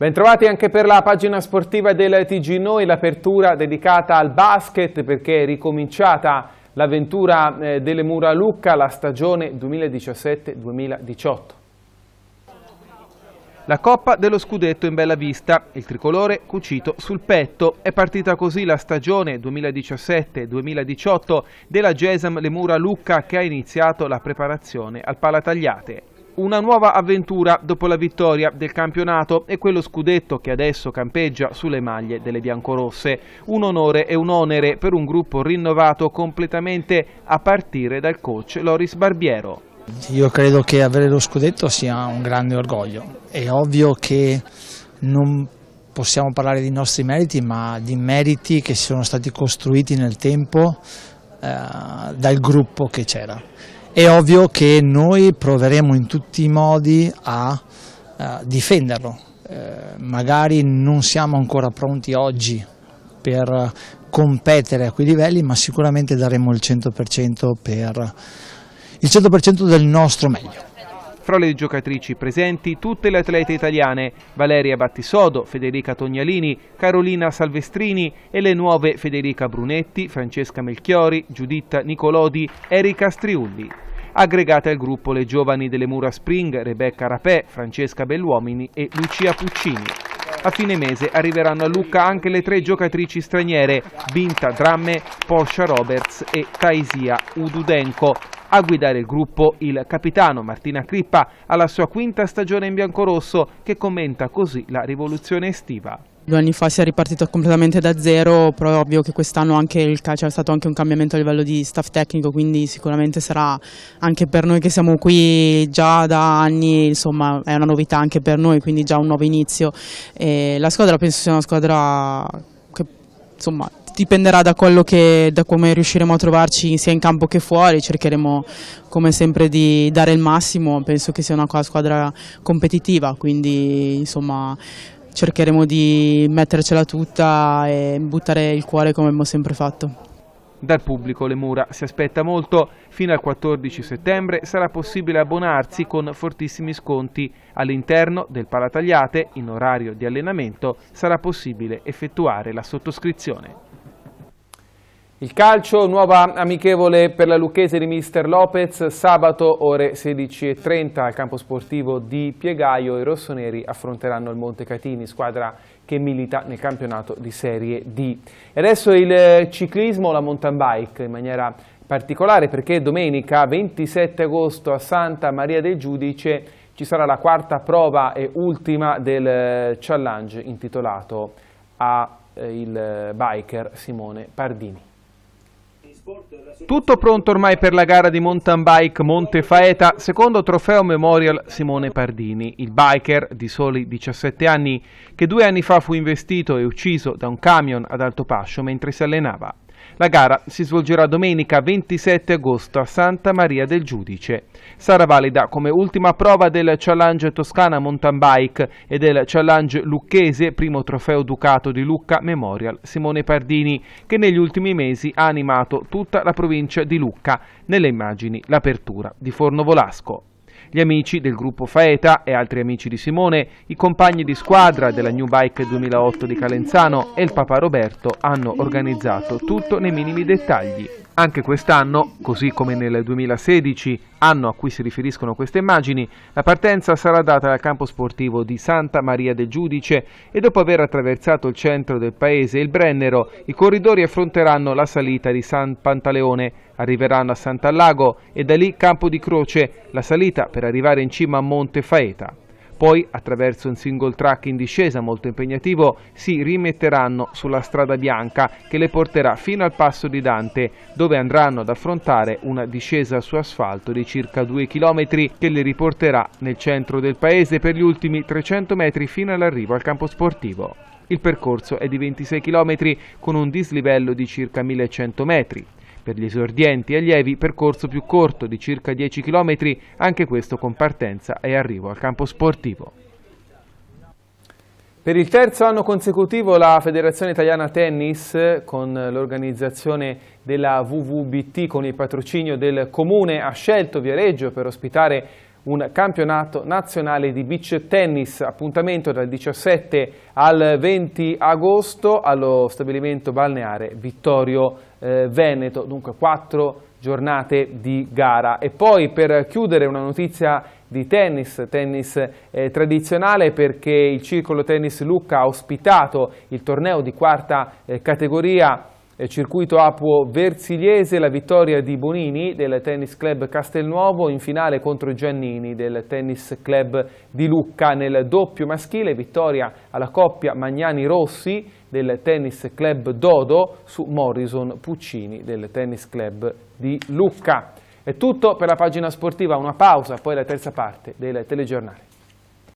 Bentrovati anche per la pagina sportiva del TG Noi, l'apertura dedicata al basket perché è ricominciata l'avventura eh, delle Mura Lucca, la stagione 2017-2018. La Coppa dello Scudetto in bella vista, il tricolore cucito sul petto. È partita così la stagione 2017-2018 della Gesam Lemura Lucca che ha iniziato la preparazione al Palatagliate una nuova avventura dopo la vittoria del campionato e quello scudetto che adesso campeggia sulle maglie delle biancorosse. Un onore e un onere per un gruppo rinnovato completamente a partire dal coach Loris Barbiero. Io credo che avere lo scudetto sia un grande orgoglio. È ovvio che non possiamo parlare dei nostri meriti, ma di meriti che sono stati costruiti nel tempo eh, dal gruppo che c'era è ovvio che noi proveremo in tutti i modi a, a difenderlo. Eh, magari non siamo ancora pronti oggi per competere a quei livelli, ma sicuramente daremo il 100%, per, il 100 del nostro meglio. Fra le giocatrici presenti tutte le atlete italiane, Valeria Battisodo, Federica Tognalini, Carolina Salvestrini e le nuove Federica Brunetti, Francesca Melchiori, Giuditta Nicolodi, Erika Striulli aggregate al gruppo le giovani delle Mura Spring, Rebecca Rapè, Francesca Belluomini e Lucia Puccini. A fine mese arriveranno a Lucca anche le tre giocatrici straniere, Binta Dramme, Porsche Roberts e Taisia Ududenko. A guidare il gruppo il capitano Martina Crippa alla sua quinta stagione in biancorosso che commenta così la rivoluzione estiva. Due anni fa si è ripartito completamente da zero, però è ovvio che quest'anno c'è stato anche un cambiamento a livello di staff tecnico, quindi sicuramente sarà anche per noi che siamo qui già da anni, insomma è una novità anche per noi, quindi già un nuovo inizio. E la squadra penso sia una squadra che insomma dipenderà da, che, da come riusciremo a trovarci sia in campo che fuori, cercheremo come sempre di dare il massimo, penso che sia una squadra competitiva, quindi insomma cercheremo di mettercela tutta e buttare il cuore come abbiamo sempre fatto. Dal pubblico le mura si aspetta molto, fino al 14 settembre sarà possibile abbonarsi con fortissimi sconti. All'interno del Palatagliate, in orario di allenamento, sarà possibile effettuare la sottoscrizione. Il calcio, nuova amichevole per la Lucchese di Mister Lopez, sabato ore 16.30 al campo sportivo di Piegaio. I rossoneri affronteranno il Montecatini, squadra che milita nel campionato di Serie D. E adesso il eh, ciclismo, la mountain bike in maniera particolare perché domenica 27 agosto a Santa Maria del Giudice ci sarà la quarta prova e ultima del eh, challenge intitolato a eh, il biker Simone Pardini. Tutto pronto ormai per la gara di mountain bike Monte Faeta, secondo trofeo Memorial Simone Pardini, il biker di soli 17 anni che due anni fa fu investito e ucciso da un camion ad Alto Pascio mentre si allenava. La gara si svolgerà domenica 27 agosto a Santa Maria del Giudice. Sarà valida come ultima prova del Challenge Toscana Mountain Bike e del Challenge Lucchese, primo trofeo Ducato di Lucca Memorial Simone Pardini, che negli ultimi mesi ha animato tutta la provincia di Lucca. Nelle immagini l'apertura di Forno Volasco. Gli amici del gruppo Faeta e altri amici di Simone, i compagni di squadra della New Bike 2008 di Calenzano e il papà Roberto hanno organizzato tutto nei minimi dettagli. Anche quest'anno, così come nel 2016, anno a cui si riferiscono queste immagini, la partenza sarà data dal campo sportivo di Santa Maria del Giudice e dopo aver attraversato il centro del paese e il Brennero, i corridori affronteranno la salita di San Pantaleone Arriveranno a Sant'Allago e da lì Campo di Croce, la salita per arrivare in cima a Monte Faeta. Poi, attraverso un single track in discesa molto impegnativo, si rimetteranno sulla strada bianca che le porterà fino al passo di Dante, dove andranno ad affrontare una discesa su asfalto di circa 2 km che le riporterà nel centro del paese per gli ultimi 300 metri fino all'arrivo al campo sportivo. Il percorso è di 26 km con un dislivello di circa 1100 metri. Per gli esordienti e allievi percorso più corto di circa 10 km, anche questo con partenza e arrivo al campo sportivo. Per il terzo anno consecutivo la Federazione Italiana Tennis con l'organizzazione della WWBT con il patrocinio del Comune ha scelto Viareggio per ospitare un campionato nazionale di beach tennis, appuntamento dal 17 al 20 agosto allo stabilimento balneare Vittorio eh, Veneto, dunque quattro giornate di gara. E poi per chiudere una notizia di tennis, tennis eh, tradizionale perché il Circolo Tennis Lucca ha ospitato il torneo di quarta eh, categoria circuito Apuo Versiliese, la vittoria di Bonini del Tennis Club Castelnuovo in finale contro Giannini del Tennis Club di Lucca nel doppio maschile, vittoria alla coppia Magnani-Rossi del Tennis Club Dodo su Morrison Puccini del Tennis Club di Lucca. È tutto per la pagina sportiva, una pausa, poi la terza parte del telegiornale.